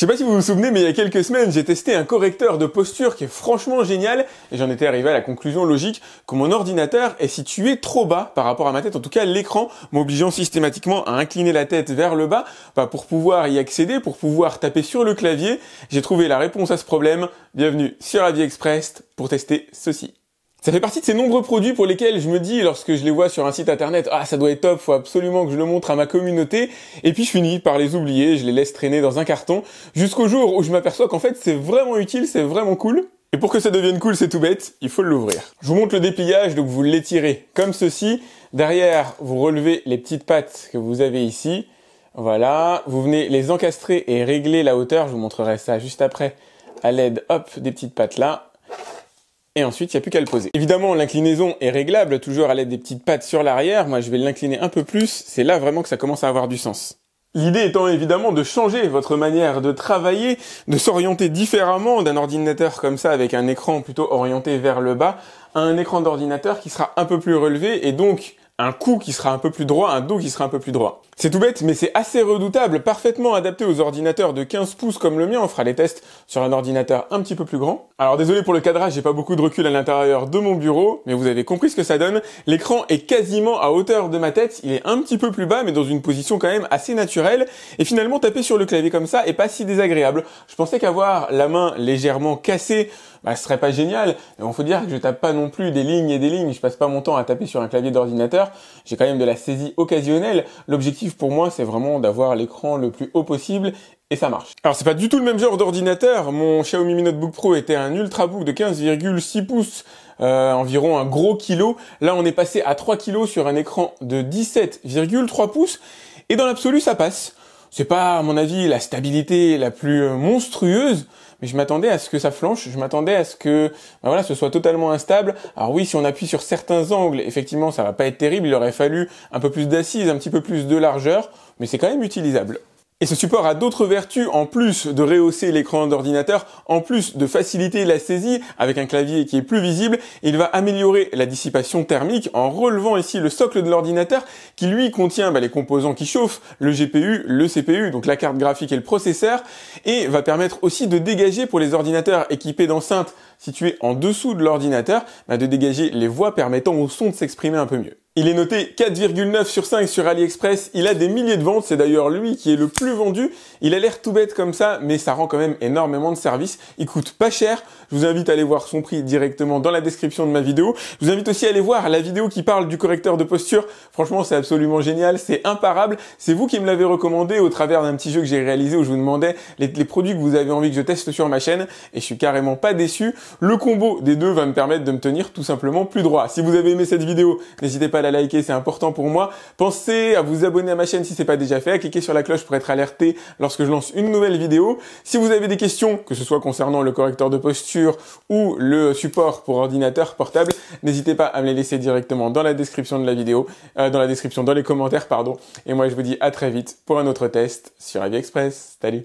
Je sais pas si vous vous souvenez, mais il y a quelques semaines, j'ai testé un correcteur de posture qui est franchement génial, et j'en étais arrivé à la conclusion logique que mon ordinateur est situé trop bas par rapport à ma tête, en tout cas l'écran, m'obligeant systématiquement à incliner la tête vers le bas, bah, pour pouvoir y accéder, pour pouvoir taper sur le clavier. J'ai trouvé la réponse à ce problème. Bienvenue sur Aviexpress pour tester ceci. Ça fait partie de ces nombreux produits pour lesquels je me dis lorsque je les vois sur un site internet, ah ça doit être top, faut absolument que je le montre à ma communauté, et puis je finis par les oublier, je les laisse traîner dans un carton, jusqu'au jour où je m'aperçois qu'en fait c'est vraiment utile, c'est vraiment cool, et pour que ça devienne cool, c'est tout bête, il faut l'ouvrir. Je vous montre le dépliage, donc vous l'étirez comme ceci. Derrière, vous relevez les petites pattes que vous avez ici. Voilà, vous venez les encastrer et régler la hauteur. Je vous montrerai ça juste après à l'aide, hop, des petites pattes là et ensuite il n'y a plus qu'à le poser. Évidemment l'inclinaison est réglable toujours à l'aide des petites pattes sur l'arrière, moi je vais l'incliner un peu plus, c'est là vraiment que ça commence à avoir du sens. L'idée étant évidemment de changer votre manière de travailler, de s'orienter différemment d'un ordinateur comme ça avec un écran plutôt orienté vers le bas à un écran d'ordinateur qui sera un peu plus relevé et donc un cou qui sera un peu plus droit, un dos qui sera un peu plus droit. C'est tout bête, mais c'est assez redoutable, parfaitement adapté aux ordinateurs de 15 pouces comme le mien. On fera les tests sur un ordinateur un petit peu plus grand. Alors désolé pour le cadrage, j'ai pas beaucoup de recul à l'intérieur de mon bureau, mais vous avez compris ce que ça donne. L'écran est quasiment à hauteur de ma tête, il est un petit peu plus bas, mais dans une position quand même assez naturelle. Et finalement, taper sur le clavier comme ça est pas si désagréable. Je pensais qu'avoir la main légèrement cassée bah, ce serait pas génial. On faut dire que je tape pas non plus des lignes et des lignes. Je passe pas mon temps à taper sur un clavier d'ordinateur. J'ai quand même de la saisie occasionnelle. L'objectif pour moi, c'est vraiment d'avoir l'écran le plus haut possible et ça marche. Alors c'est pas du tout le même genre d'ordinateur. Mon Xiaomi Mi Notebook Pro était un ultrabook de 15,6 pouces, euh, environ un gros kilo. Là on est passé à 3 kilos sur un écran de 17,3 pouces. Et dans l'absolu ça passe. C'est pas, à mon avis, la stabilité la plus euh, monstrueuse, mais je m'attendais à ce que ça flanche, je m'attendais à ce que bah voilà, ce soit totalement instable. Alors oui, si on appuie sur certains angles, effectivement, ça va pas être terrible, il aurait fallu un peu plus d'assises, un petit peu plus de largeur, mais c'est quand même utilisable. Et ce support a d'autres vertus en plus de rehausser l'écran d'ordinateur, en plus de faciliter la saisie avec un clavier qui est plus visible, il va améliorer la dissipation thermique en relevant ici le socle de l'ordinateur qui lui contient bah, les composants qui chauffent, le GPU, le CPU, donc la carte graphique et le processeur, et va permettre aussi de dégager pour les ordinateurs équipés d'enceintes situées en dessous de l'ordinateur, bah, de dégager les voies permettant au son de s'exprimer un peu mieux. Il est noté 4,9 sur 5 sur AliExpress, il a des milliers de ventes, c'est d'ailleurs lui qui est le plus vendu. Il a l'air tout bête comme ça, mais ça rend quand même énormément de services. Il coûte pas cher, je vous invite à aller voir son prix directement dans la description de ma vidéo. Je vous invite aussi à aller voir la vidéo qui parle du correcteur de posture. Franchement, c'est absolument génial, c'est imparable. C'est vous qui me l'avez recommandé au travers d'un petit jeu que j'ai réalisé où je vous demandais les, produits que vous avez envie que je teste sur ma chaîne et je suis carrément pas déçu. Le combo des deux va me permettre de me tenir tout simplement plus droit. Si vous avez aimé cette vidéo, n'hésitez pas à la la liker, c'est important pour moi. Pensez à vous abonner à ma chaîne si n'est pas déjà fait, à cliquer sur la cloche pour être alerté lorsque je lance une nouvelle vidéo. Si vous avez des questions, que ce soit concernant le correcteur de posture ou le support pour ordinateur portable, n'hésitez pas à me les laisser directement dans la description de la vidéo, euh, dans la description, dans les commentaires, pardon. Et moi, je vous dis à très vite pour un autre test sur Aviexpress. Salut